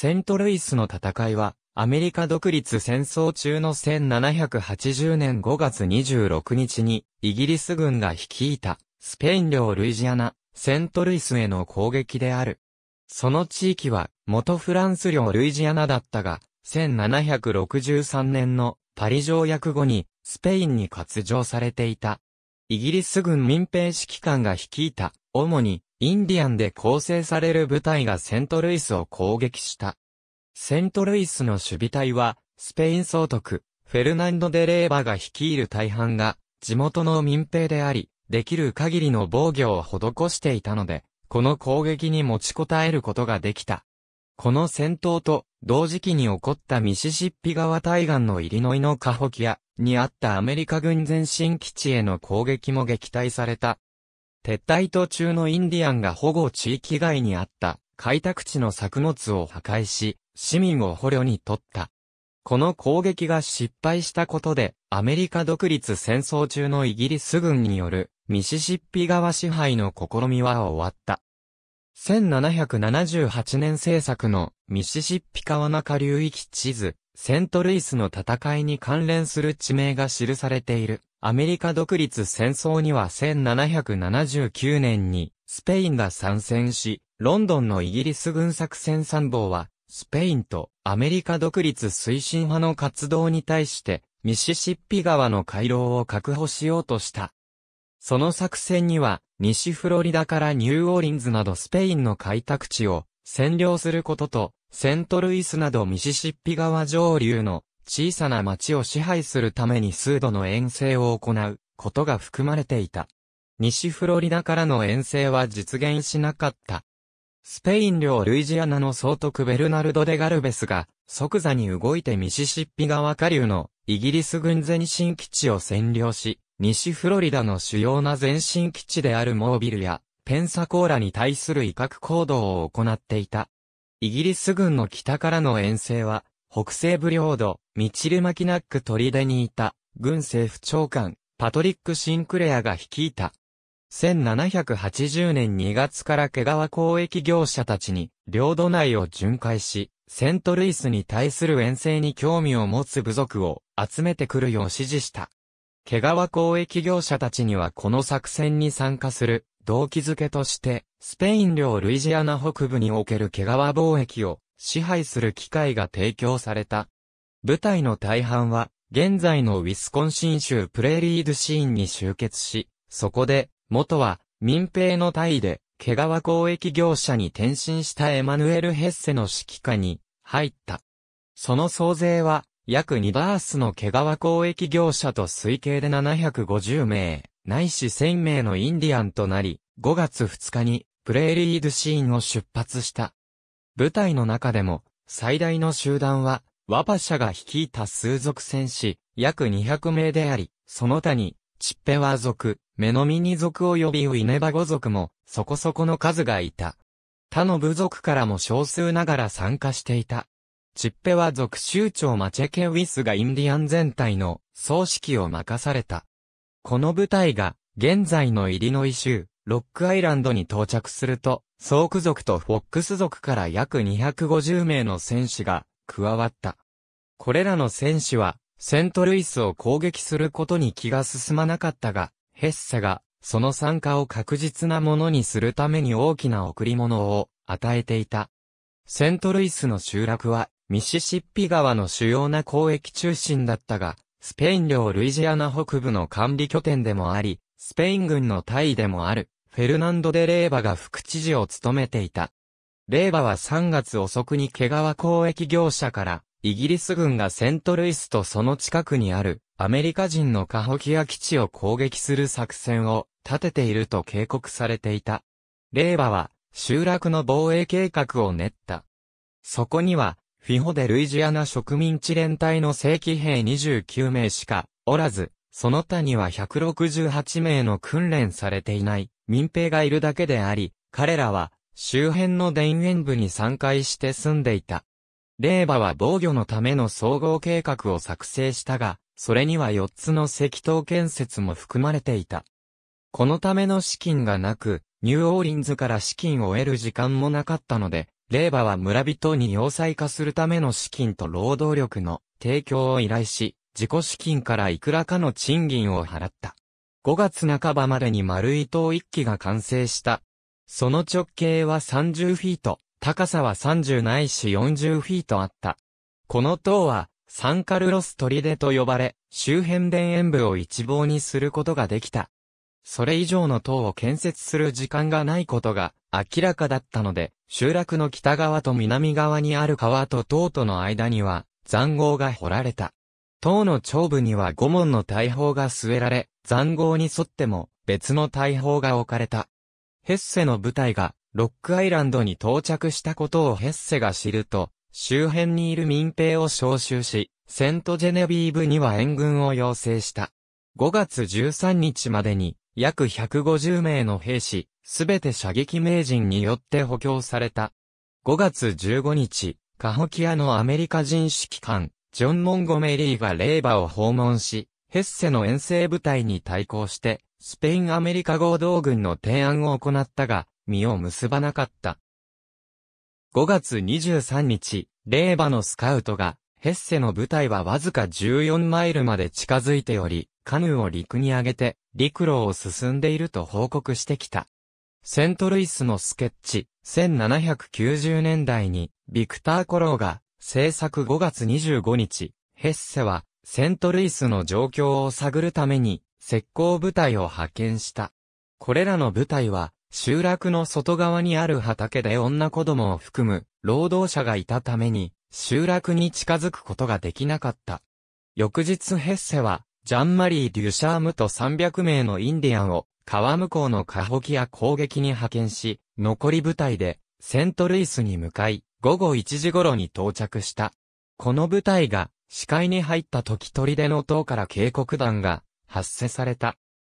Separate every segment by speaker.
Speaker 1: セントルイスの戦いは、アメリカ独立戦争中の1780年5月26日に、イギリス軍が率いた、スペイン領ルイジアナ、セントルイスへの攻撃である。その地域は、元フランス領ルイジアナだったが、1763年のパリ条約後に、スペインに割譲されていた。イギリス軍民兵指揮官が率いた、主にインディアンで構成される部隊がセントルイスを攻撃した。セントルイスの守備隊は、スペイン総督、フェルナンド・デ・レーバが率いる大半が、地元の民兵であり、できる限りの防御を施していたので、この攻撃に持ちこたえることができた。この戦闘と、同時期に起こったミシシッピ川対岸のイリノイのカホキアにあったアメリカ軍前進基地への攻撃も撃退された。撤退途中のインディアンが保護地域外にあった開拓地の作物を破壊し、市民を捕虜に取った。この攻撃が失敗したことで、アメリカ独立戦争中のイギリス軍によるミシシッピ川支配の試みは終わった。1778年制作のミシシッピ川中流域地図、セントルイスの戦いに関連する地名が記されている。アメリカ独立戦争には1779年にスペインが参戦し、ロンドンのイギリス軍作戦参謀は、スペインとアメリカ独立推進派の活動に対して、ミシシッピ川の回廊を確保しようとした。その作戦には、西フロリダからニューオーリンズなどスペインの開拓地を占領することと、セントルイスなどミシシッピ川上流の小さな町を支配するために数度の遠征を行うことが含まれていた。西フロリダからの遠征は実現しなかった。スペイン領ルイジアナの総督ベルナルド・デ・ガルベスが即座に動いてミシシッピ川下流のイギリス軍前進基地を占領し、西フロリダの主要な前進基地であるモービルやペンサコーラに対する威嚇行動を行っていた。イギリス軍の北からの遠征は北西部領土、ミチルマキナック出にいた、軍政府長官、パトリック・シンクレアが率いた。1780年2月から毛皮交易業者たちに、領土内を巡回し、セントルイスに対する遠征に興味を持つ部族を集めてくるよう指示した。毛皮交易業者たちにはこの作戦に参加する動機づけとして、スペイン領ルイジアナ北部における毛皮貿易を支配する機会が提供された。部隊の大半は、現在のウィスコンシン州プレーリードシーンに集結し、そこで、元は民兵の隊で、毛皮交易業者に転身したエマヌエル・ヘッセの指揮下に入った。その総勢は、約2バースの毛皮交易業者と推計で750名、ないし1000名のインディアンとなり、5月2日にプレーリードシーンを出発した。部隊の中でも、最大の集団は、ワパ社が率いた数族戦士、約200名であり、その他に、チッペワ族、メノミニ族及びウイネバゴ族も、そこそこの数がいた。他の部族からも少数ながら参加していた。チッペワ族州長マチェケウィスがインディアン全体の葬式を任された。この部隊が、現在のイリノイ州、ロックアイランドに到着すると、ソーク族とフォックス族から約250名の戦士が加わった。これらの戦士は、セントルイスを攻撃することに気が進まなかったが、ヘッサが、その参加を確実なものにするために大きな贈り物を与えていた。セントルイスの集落は、ミシシッピ川の主要な交易中心だったが、スペイン領ルイジアナ北部の管理拠点でもあり、スペイン軍の隊でもある。フェルナンド・デ・レーバが副知事を務めていた。レーバは3月遅くに毛皮交易業者から、イギリス軍がセントルイスとその近くにある、アメリカ人のカホキア基地を攻撃する作戦を立てていると警告されていた。レーバは、集落の防衛計画を練った。そこには、フィホデ・ルイジアナ植民地連隊の正規兵29名しかおらず、その他には168名の訓練されていない民兵がいるだけであり、彼らは周辺の田園部に散加して住んでいた。霊馬は防御のための総合計画を作成したが、それには4つの石塔建設も含まれていた。このための資金がなく、ニューオーリンズから資金を得る時間もなかったので、霊馬は村人に要塞化するための資金と労働力の提供を依頼し、自己資金からいくらかの賃金を払った。5月半ばまでに丸い塔1基が完成した。その直径は30フィート、高さは30ないし40フィートあった。この塔は、サンカルロス砦と呼ばれ、周辺田園部を一望にすることができた。それ以上の塔を建設する時間がないことが明らかだったので、集落の北側と南側にある川と塔との間には、残壕が掘られた。塔の頂部には五門の大砲が据えられ、残壕に沿っても別の大砲が置かれた。ヘッセの部隊がロックアイランドに到着したことをヘッセが知ると、周辺にいる民兵を招集し、セントジェネビーブには援軍を要請した。5月13日までに、約150名の兵士、すべて射撃名人によって補強された。5月15日、カホキアのアメリカ人指揮官、ジョン・モンゴメリーがレーバを訪問し、ヘッセの遠征部隊に対抗して、スペイン・アメリカ合同軍の提案を行ったが、身を結ばなかった。5月23日、レーバのスカウトが、ヘッセの部隊はわずか14マイルまで近づいており、カヌーを陸に上げて、陸路を進んでいると報告してきた。セントルイスのスケッチ、1790年代に、ビクター・コローが、制作5月25日、ヘッセは、セントルイスの状況を探るために、石膏部隊を派遣した。これらの部隊は、集落の外側にある畑で女子供を含む労働者がいたために集落に近づくことができなかった。翌日ヘッセはジャンマリー・デュシャームと300名のインディアンを川向こうのカホキや攻撃に派遣し、残り部隊でセントルイスに向かい、午後1時頃に到着した。この部隊が視界に入った時砦の塔から警告弾が発生された。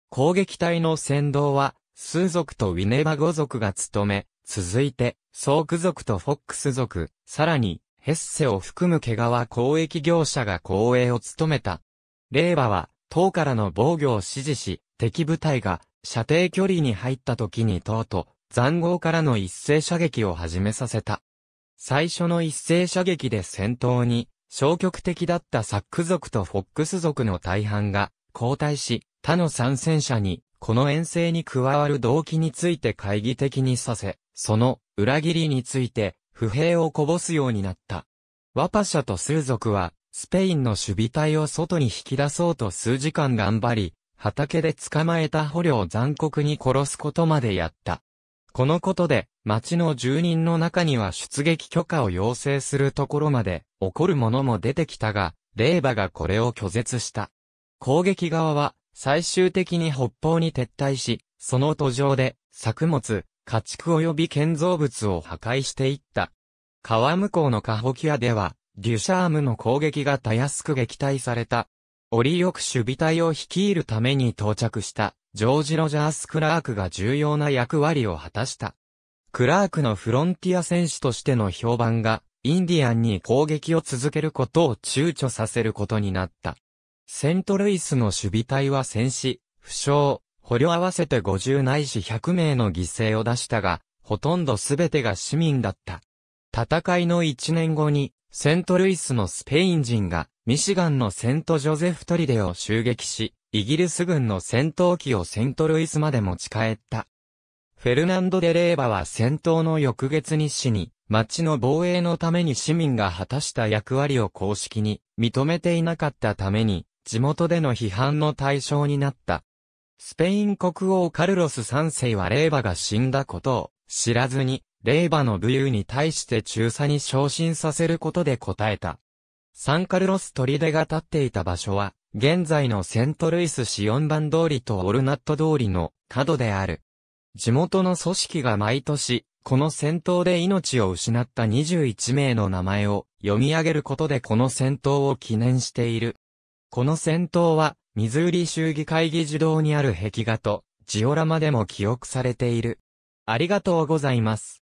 Speaker 1: 攻撃隊の先導は、スー族とウィネバゴ族が務め、続いて、ソーク族とフォックス族、さらに、ヘッセを含む毛皮交易業者が公営を務めた。令和は、塔からの防御を指示し、敵部隊が射程距離に入った時に塔と、塹壕からの一斉射撃を始めさせた。最初の一斉射撃で戦闘に消極的だったサック族とフォックス族の大半が交代し、他の参戦者にこの遠征に加わる動機について懐疑的にさせ、その裏切りについて不平をこぼすようになった。ワパシャとスー族はスペインの守備隊を外に引き出そうと数時間頑張り、畑で捕まえた捕虜を残酷に殺すことまでやった。このことで、町の住人の中には出撃許可を要請するところまで、起こるものも出てきたが、令馬がこれを拒絶した。攻撃側は、最終的に北方に撤退し、その途上で、作物、家畜及び建造物を破壊していった。川向こうのカホキアでは、デュシャームの攻撃がたやすく撃退された。折りよく守備隊を率いるために到着した。ジョージ・ロジャース・クラークが重要な役割を果たした。クラークのフロンティア選手としての評判が、インディアンに攻撃を続けることを躊躇させることになった。セントルイスの守備隊は戦死、負傷、捕虜合わせて50ないし100名の犠牲を出したが、ほとんど全てが市民だった。戦いの1年後に、セントルイスのスペイン人が、ミシガンのセントジョゼフトリデを襲撃し、イギリス軍の戦闘機をセントルイスまで持ち帰った。フェルナンド・デ・レーバは戦闘の翌月に死に、町の防衛のために市民が果たした役割を公式に認めていなかったために、地元での批判の対象になった。スペイン国王カルロス3世はレーバが死んだことを知らずに、レーバの武勇に対して中佐に昇進させることで答えた。サンカルロス砦が立っていた場所は、現在のセントルイス市4番通りとオルナット通りの角である。地元の組織が毎年、この戦闘で命を失った21名の名前を読み上げることでこの戦闘を記念している。この戦闘は、ミズーリ州議会議事堂にある壁画と、ジオラマでも記憶されている。ありがとうございます。